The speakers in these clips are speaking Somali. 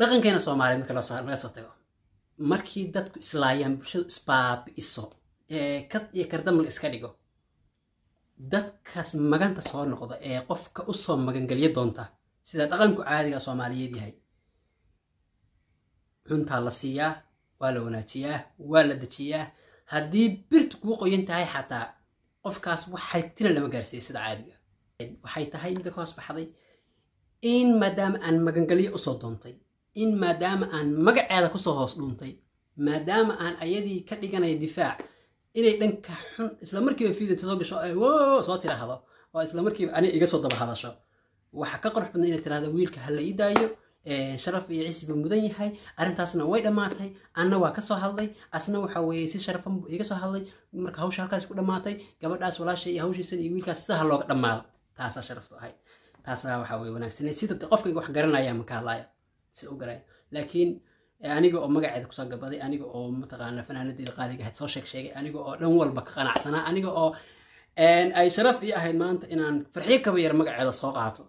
dhaqankeena soomaaliya marka laga soo tago markii dadku islaayaan bulshadu isbaabi'iso ee kad iyo kardamal iska dhigo dadkaas maganta soo noqda ee qofka usoo magangelyo doonta sida dhaqanku caadiga soomaaliyeed yahay cuntaa la siiyaa waa la wanaajiyaa waa la dejiyaa haddii birtu kuu qoyan tahay xataa qofkaas waxay tina lama gaarsiiya sida caadiga waxay tahay midda ka hoos baxday in maadaama aan magangelyo usoo doontay in maadaama aan magaceeda kusoo hoos dhuuntay maadaama aan ayadii ka dhiganay difaac inay dhanka xun islamarkiiba fiidinta soo gasho ay soo tidhaahdo oo islamarkiiba ani iga soo daba hadasho waxaa ka qorux badna inay tirahdo wiilka ha la daayo sharaf iyo ciisi mudan yahay arrintaasna way dhammaatay anna waa kasoo hadlay asna waxa weeye si sharafan buu iga soo hadlay marka hawsha halkaas ku dhammaatay gabadhaas walaasha iyo hawshiisan iyo wiilkaas sida looga dhammaado taasaa sharaftu ahayd taasaa waxa weye wanaagsaneed sida qofkayga wax garanaya maka hadlaaya si laakiin eh, aniga oo magaceeda kusoo gabaday aniga oo mataqaana fanaanadeeda qaaliga ahayd soo sheeg sheegay aniga oo dhan walba ka qanacsanaa aniga oo ay sharaf ii ahayd maanta inaan farxiyo kaba yar magaceeda soo qaato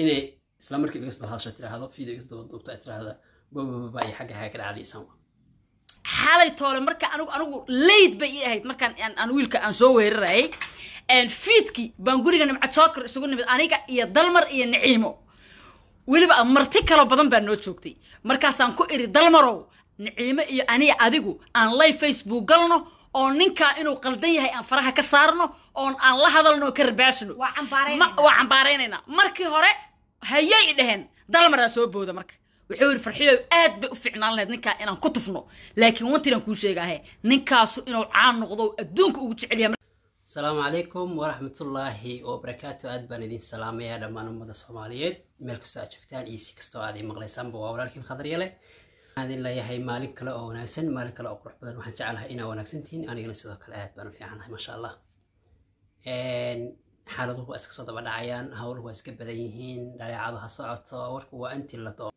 inay isla iga soo tiraahdo fiideo iga soo ay tiraahda babababa iyo xagga haga ka dhacday xalay toole marka anigu anigu layd bay ii ahayd markaan aan wiilka aan soo weerarayay fiidkii baan guriga nimco joker isugu nimid aniga iyo dalmar iyo niciimo weliba marti kalo badan baa noo joogtay markaasaan ku iri dalmarow niciimo iyo aniga adigu aan lay facebook galno oo ninkaa inuu qaldan yahay aan faraha ka saarno oon aan la hadalno ka rabaashno waa cambaaraynaynaa markii hore hayay dhaheen dalmaraa soo booda marka wuxuu yidhi farxiyo aad bay u fiicnaan lahayd ninkaa inaan ku tufno laakiin wantiinaan kuu sheegaahe ninkaasu inuu caan noqdo adduunka ugu jecel yahay asalaamu calaykum waraxmatullaahi wabarakaatu aad baan idiin salaamayaa dhammaan ummada soomaaliyeed meel kastoo aad joogtaan iyo si kastoo aad i maqlaysaanba waa walaalkiin khadaryale adin leeyahay maalin kale oo wanaagsan maalin kale oo qurux badan waxaan jecelahay inaa wanaagsantihiin anigana sidoo kale aad baan u fiicanahay maasha allah xaaladuhu waa iska soo daba dhacayaan howluhu waa iska badan yihiin dhaleecadu ha socoto warku waa inti la doo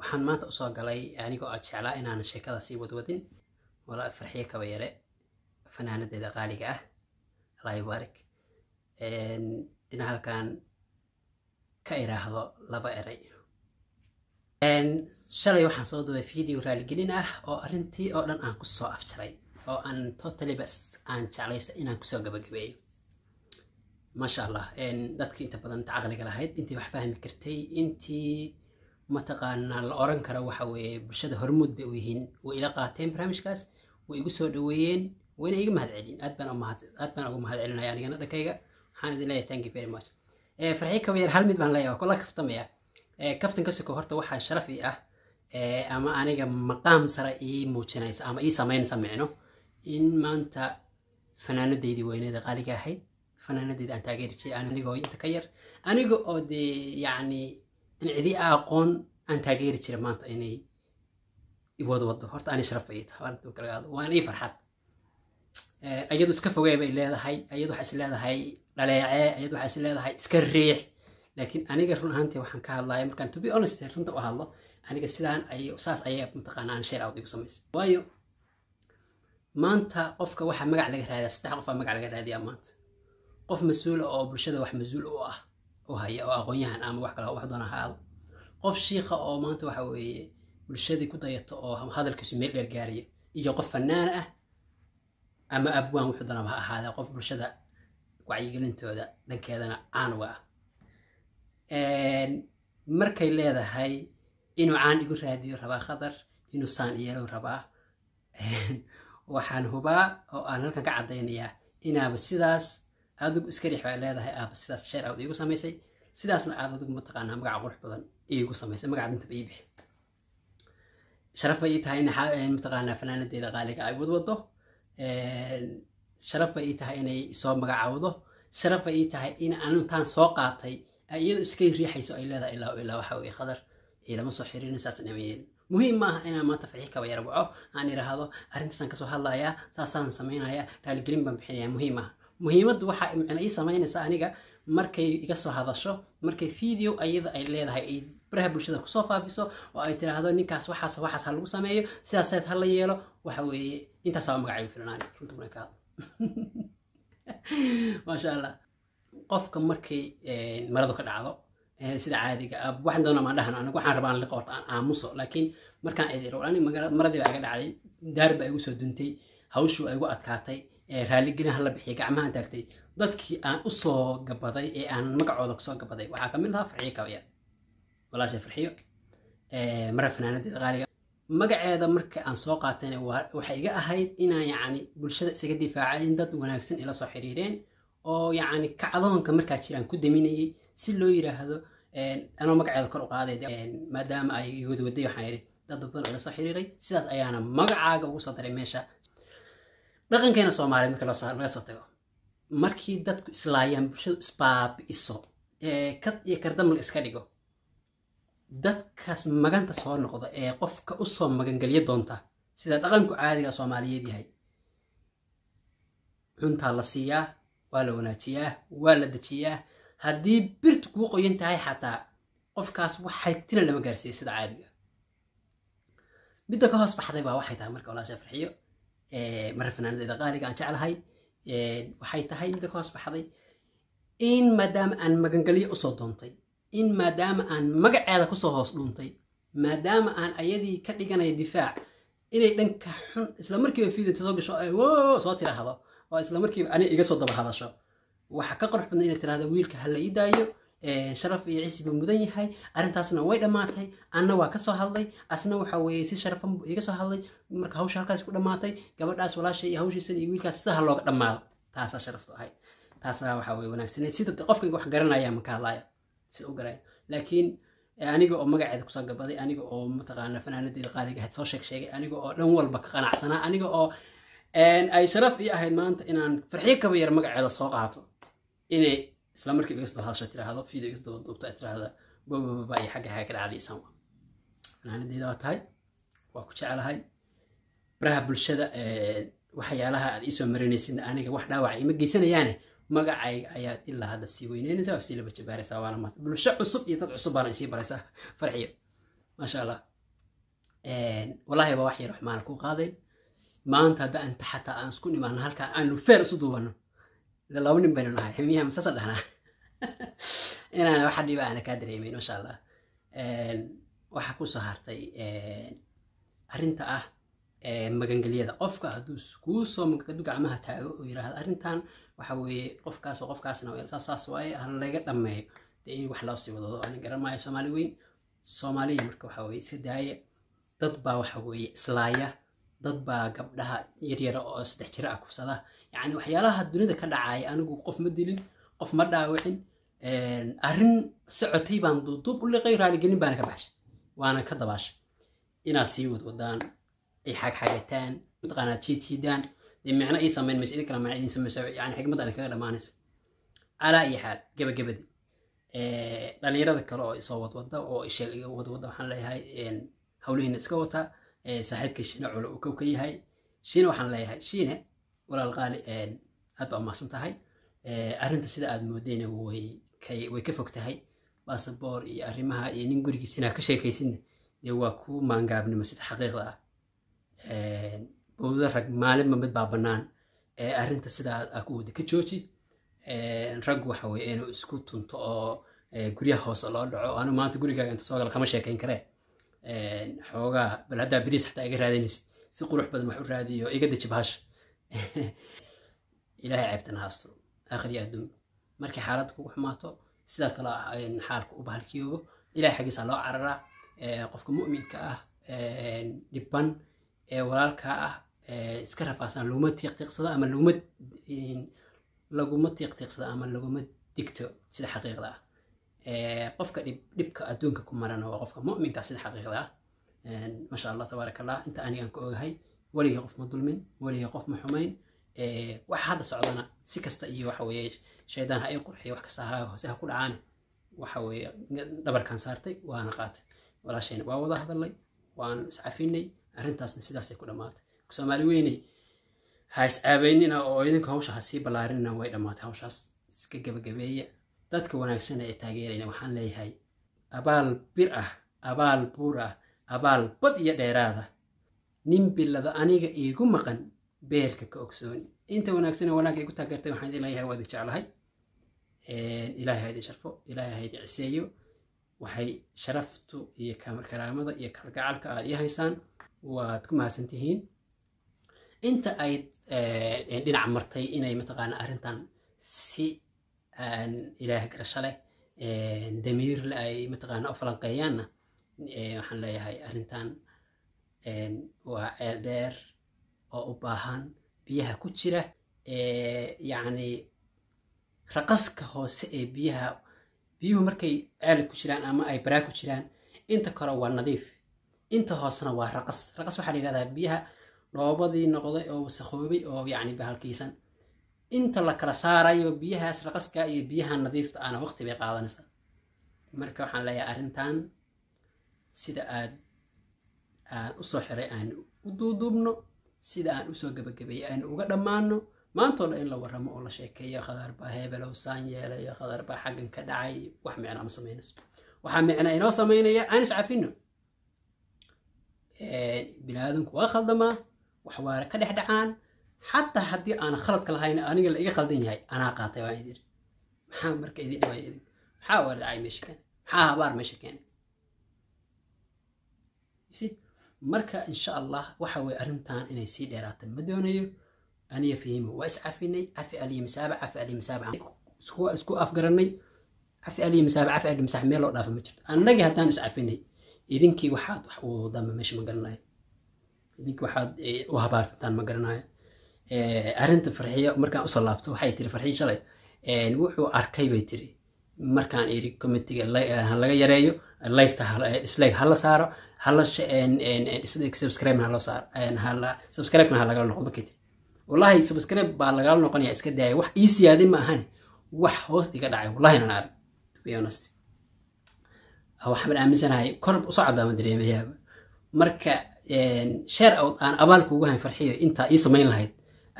waxaan maanta usoo galay anigoo aad jeclaa inaanan sheekada sii wadwadin walaa farxiyo kaba yare fanaanadeeda qaaliga ah allah yubaarik inaa halkan ka iraahdo laba eray shalay waxaan soo duubay video raaligelin ah oo arrintii oo dhan aan kusoo afjaray oo aan totalyba aan jeclaysta inaan kusoo gabagabeeyo maasha allah dadkii inta badan caqliga lahayd intii wax fahmi kartay intii mataqaanaa la oran karo waxa weeye bulshada hormuud bay u yihiin way ila qaateen barnaamijkaas way igu soo dhaweeyeen wayna iga mahadcelin aad baan aad baan uga mahadcelinaya anigana dhankayga waxaan idin leeyahay thank you very much eh, farxii kabayar hal mid baan leeyahay kolla kaftamaya eh, kaftan ka soko horta waxaa sharafi ah eh, ama aniga maqaam sare ii muujinaysa ama ii samayn samicno in maanta fanaanadeydii weyneeda qaaliga ahayd fanaanadeeda aan taageeri jiray anigoo inta ka yar aniga oo dee yacni cidii aqoon aan taageeri jiray maanta inay iwadwado horta ani sharaf ii tahay waan ii farxad Eh, ayadu iska fogee bay leedahay ayadu waxaa is leedahay dhaleecee ayadu waxaa is leedahay iska riix laakiin aniga run ahaanti waxaan ka hadlaya markaan to be honest runta u hadlo aniga sidaan ay saas ayay mataqaanaan sheer awd igu samaysa waayo maanta qofka waxaa magac laga raadiyaa saddex qofaa magac laga raadiyaa maanta qof mas-uula ah oo bulshada wax mas-uul u ah u haya oo aqoonyahan ama wax kale wax doona ahaado qof shiikha oo maanta waxa weeye bulshadii ku dayato oo hadalkiisu meel dheer gaaraya iyo qof fanaan ah ama abwaan wuxuu danaba ha qof bulshada wacyigelintooda dhankeedana caanwa ah markay leedahay inuu caan igu raadiyo rabaa khatar inuu saan iyeelow rabaa waxaan hubaa oo aan halkan ka caddaynayaa inaaba sidaas adigu iska dhix baa leedahay aaba sidaas sheer aad iigu samaysay sidaasna aad adigu mataqaanaa magaca qurux badan iigu samaysay magaca ii bixi sharaf bay ii tahay mataqaanaa fanaanadeeda qaaliga ay wadwado sharaf bay ii tahay inay soo magacaawdo sharaf bay ii tahay in anintaan soo qaatay ay iskay riixayso ay leedahay ilaa ilaa waxa weye qadar ilama soo xiriirin saas nimayeed muhiim ma inaan maanta faxiix kaba waco aan idhaahdo arrintaasaan kasoo hadlayaa saasaan samaynayaa raaligelin baan bixinaya muhiim ah muhiimaddu waxa micno ii samaynaysa aniga markay iga soo hadasho markay video ayada ay leedahay ay baraha bulshada kusoo faafiso oo ay tidhaahdo ninkaas waxaas waxaas ha lagu sameeyo sidaas ha la yeelo waxa weeye intaasaba magacayga filanaan runta maasha allah qofka markay eh, maradu ka dhacdo eh, sida caadiga ah waxaan doonaa maan dhahan anigu waxaan rabaan liqoort aan aamuso laakiin markaan idiro ani maradii baa iga dhacday daar baa igu soo duntay hawshuu igu adkaatay eh, raalligelin hala bixiya gacmaha taagtay dadkii aan u soo gabaday ee aan magacooda kusoo gabaday waxaa kamid ahaa farxiyo kabayar walaashay farxiyo mara fanaanadeeda qaaliga magaceeda marka aan soo qaatayna waxay iga ahayd inaan yacni bulshada isaga difaacay in dad wanaagsan ila soo xiriireen oo yacni kacdoonka markaa jiraan ku daminayay si loo yiraahdo anoo magaceeda kor u qaaday maadaama ay igooda waxaan yidhi dad badan ila soo xiriiray sidaas ayaana magacaaga ugu soo daray meesha dhaqankeena soomaaliyeed marka laga soo tago markii dadku islaayaan bulshadu isbaabi'iso kad iyo kardamal iska dhigo dadkaas maganta soo noqda ee qofka usoo magangelya doonta sida dhaqanku caadiga soomaaliyeed yahay cuntaa la siiyaa waa la wanaajiyaa waa la dejiyaa haddii birtu kuu qoyan tahay xataa qofkaas wax lama gaarsiiyo sida caadiga midda ka hoos baxday baa waxay tahay marka walaasha farxiyo mara fanaanadeyda qaaliga aan jeclahay waxay tahay midda ka hoos baxday in maadaama aan magangelyo usoo doontay in maadaama aan magaceeda kusoo hoos dhuuntay maadaama aan ayadii ka dhiganaya difaac inay dhanka xun isla markiiba fiidinta soo gasho ay soo tiraahdo oo isla markiiba aniga iga soo daba hadasho waxaa ka qorx badna inay tirahdo wiilka ha la daayo sharaf iyo cisi mudan yahay arrintaasna way dhammaatay anna waa kasoo hadlay asna waxa weeye si sharafan buu iga soo hadlay marka hawsha halkaas ku dhammaatay gabadhaas walaasha iyo hawshiisan iyo wiilkaas sida ha looga dhammaado taasaa sharaftu ahayd taasaa waxa weye wanaagsaneed sida qofka wax garanaya ma ka hadlaya si ogalay laakiin eh, aniga oo magaceeda kusoo gabaday aniga oo mataqaana fanaanadeeda qaaliga ahayd soo sheeg sheegay aniga oo dhan walba ka qanacsanaa aniga oo ay sharaf ii ahayd maanta inaan farxiyo kaba yar magaceeda soo qaato inay isla markiiba iga soo hadasho tiraahdo duubto ay tiraahda babababa iyo xagga xaga ka dhacday isanwa fanaanadeeda waa tahay waa ku jeclahay baraha bulshada eh, waxyaalaha aad iisoo marinaysid aniga wax dhaawaca ima geysanayaane eh? magacayga ayaad ilaa hadda sii weyneynaysaa oo sii laba waana maanta bulsho cusub iyo dad cusub baana isii baraysaa farxiyo maasha allah wallaahi baa wax yar wax ku qaaday maanta hadda anta xataa aan isku nimaano halkaa aanu feer isu duubano laba nin baynu nahay ximiyaha masasa dhahnaa inaan wax dhiba aana kaa dareemayn maasha allah waxaa kusoo hartay arrinta ah magangelyada qofka hadduu kuu soo gacmaha taago oo yiraahdo arrintan waxa weeye qofkaasoo qofkaasna saas waaye ha laga dhammeeyo dee in wax loo sii wadoodo ani garanmaayo soomaali weyn soomaaliya marka waxa weye iska daaya dad baa waxa weeye islaaya dad baa gabdhaha yaryara oo saddex jira ah kufsada yacni waxyaalaha dunida ka dhacaaya anigu qof ma dilin qof ma dhaawicin arrin socotay baan duuduub u liqay raaligelin baana ka baxshay waana ka dabaashay inaad sii wadwadaan ay xagxagataan mataqaanaa jiidjiidaan dee micno ii samayn mayso idin kale macno idin samayso yani xikmadda idin kaga dhamaanaysa calaa iyo xaal gabagabadii dhalinyarada kale oo isoo wadwada oo isheeg wadwada waxaan leeyahay hawlihiina iska wata saaxiibkii shiina colo uu kow ka yahay shine waxaan leeyahay shine walaal aad baa umahadsan tahay arrinta sida aad moodeyna way way ka fog tahay baasaboor iyo arrimaha iyo nin gurigiis inaa ka sheekaysidna dee waa kuu maangaabnimasid xaqiiqda ah Eh, bowda rag maalinba midbaa baa bannaan ee eh, arrinta sidaa aa ku wada ka jooji eh, raggu waxa weye inuu isku tunto oo guryaha hoose loo dhaco anu maanta gurigaaga inta soo gala kama sheekayn karee xoogaa bal haddaa bariis xataa iga raadinaysid si qurux badan wax u raadiyo iga deji bahasha ilaahay ceebtana haasturo akhri adduun markay xaaladda kugu xumaato sidaa kale xaalka u bahalkiyoobo ilahay xaggiisaa loo cararaa qofka mu'minka ah dhibban ee walaalkaa ah iska rafaasaan laguma tiiqtiiqsado ama laguma laguma tiiqtiiqsado ama laguma digto sida xaqiiqda ah qofka dhibka adduunka ku marana waa qofka mu'minka sida xaqiiqda ah masha allah tabaaraka inta anigaan ku ogahay weligii qof ma dulmin weligii qof ma xumayn waxa hadda socdana si kasta iyo waxa weeye shaydaan ha i qurxiyo wax kasta hoose ha ku dhacaan waxa weeye dhabarkan saartay waana qaatay walaashayna waa wada hadalnay waan iscafinay arrintaasna sidaasay ku dhamaatay soomaali weyney ha iscaabeynina oo idinka hawsha hasii ballaarinina way dhamaatay hawshaas iska gebagabeeya dadka wanaagsana ee taageerayna waxaan leeyahay abaal bir ah abaal buur ah abaal bad iyo dheeraada ah. nin bilada aniga iigu maqan beerka ka ogsooni inta wanaagsana wanaag wanaagga igu taageertay waxaan idin leeyahay waa jeclahay ilaahay ha sharfo ilaahay ha ciseeyo waxay sharaftu iyo karaamada iyo kalgacalka aad ii haysaan waad ku mahadsan tihiin inta ay eh, dhinac martay inay mataqaana arrintan si ilaah garasho leh eh, damiirle ay mataqaana u falanqeeyaanna eh, waxaan leeyahay arintan waa ceel dheer oo u baahan biyaha ku jira yacni raqaska hoose ee biyaha biyuhu markay ceela ku jiraan ama ay baraa ku jiraan inta kore waa nadiif inta hoosena waa raqas raqas waxaa layihahdaa biyaha dhoobadii noqday oo wasakhoobay oo yacni bahalkiisan inta la kala saarayo biyahaas raqaska iyo biyaha nadiifta ahna waqti bay qaadanaysaa marka waxaan leeyahay arrintan sida aad aan usoo xiray aan u duuduubno sida aan usoo gebagabeeyey aan uga dhammaano maantoo dhan in la warramo oo la sheekeeyo khadaar baa hebelow saan yeelayo khadaar baa xaggan ka dhacay wax micno ama samaynayso waxaa micno inoo samaynaya aan is cafino biniaadanku waa khaldamaa waxwaana ka dhex dhacaan xataa haddii aana khaladka lahayn aniga la iga khaldan yahay anaa qaatay waan idin maxaa marka idin dhibay idin maxaa wardacay meesha keenay maxaa habaar meesha keenay marka insha allah waxa weye arrintan inay sii dheeraata ma doonayo aniya fahimo waa iscafinay cafi aliyo masaaba cafi aliyo masaaba isku afgaranay cafi aliyo masaaba cafi aliyo masaaba meel loo dhaafa ma jirto annagii haddaan iscafinay idinkii waxaad wax u wadaan meesha ma garanaya idinkii waxaad eh, u habaarsantaan ma garanaya eh, arrinta farxiyo markaan usoo laabto waxay tiri farxiyo shalay eh, wuxuu arkay bay tiri markaan iri committiga laga yareeyo liketa hala saaro hala subscribe haloo saaro subscribe tiri wallaahi subscribe baa lagala noqonaya iska daaya wax ii siyaadin ma ahane wax hoos iga dhacay wallahi nan arag to be honest waxbaan aaminsanahay kor usoo caddaama dareemaya marka sheer aan abaalka ugu hayn farxiyo intaa ii samayn lahayd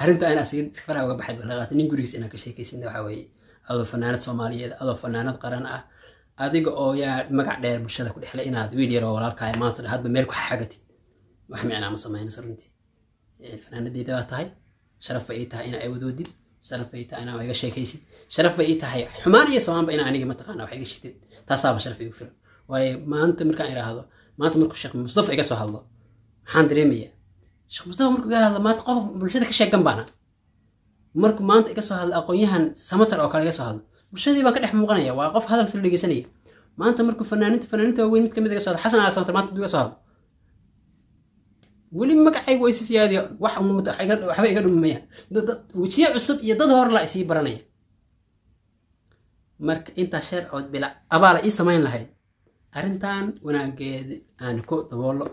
arrinta aan iska faraha uga baxayd balaqaata nin gurigiis inaan ka sheekaysin waxaa weeye adoo fanaanad soomaaliyeed adoo fanaanad qaran ah adiga oo yaa magac dheer bulshada ku dhexle inaad wiil yaroo walaalkaaya maanta hadba meel ku xagatid wax micnaa ma samaynayso runtii fanaanadeyda baa tahay sharaf bay ii tahay inaa awadoodid sharaf bay ii tahay inaa iga sheekaysid sharaf bay ii tahay xumaan iyo samaanba inaa aniga mataqaana wax iga sheegtid taasaaba sharaf igu filan waayo maanta markaan idhaahdo maanta markuu sheekh mustafa iga soo hadlo maxaan dareemayaa sheekh mustafa markuu iga hadlo maanta qof bulshada ka sheegan baana markuu maanta iga soo hadlo aqoonyahan yahan samatar oo kale iga soo hadlo bulshadii baan ka dhex muuqanaya waa qof hadalkiisa la dhegeysanaya maanta markuu fanaaninta fanaaniinta waaweyn mid mid iga so hadlo xasan ala samatar maanta iga soo hadlo weli magacaygu way si wax waxba iga dhumamayaan wejiye cusub iyo dad hor laa isii baranaya marka intaa sheer ood bilac abaala ii samayn lahayd arrintan wanaageedi aan ku daboolo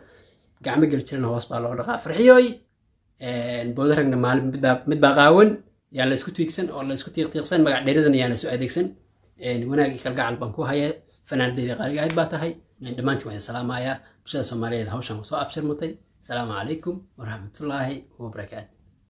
gacmo geli jirana hoos baa loo dhaqaa farxiyooy booda ragna maalin mid baa qaawan yaa laysku tiigsan oo laysku isku tiiqtiiqsan magac dheeradana yaana soo adeegsan wanaagii kalgacal baan ku haya hayaa qaaliga qaaligahayd baa tahay dhammaantiin waa idin salaamayaa bulshada soomaaliyeed hawshan soo afshirmatay asalaamu calaykum waraxmatullaahi wabarakaatu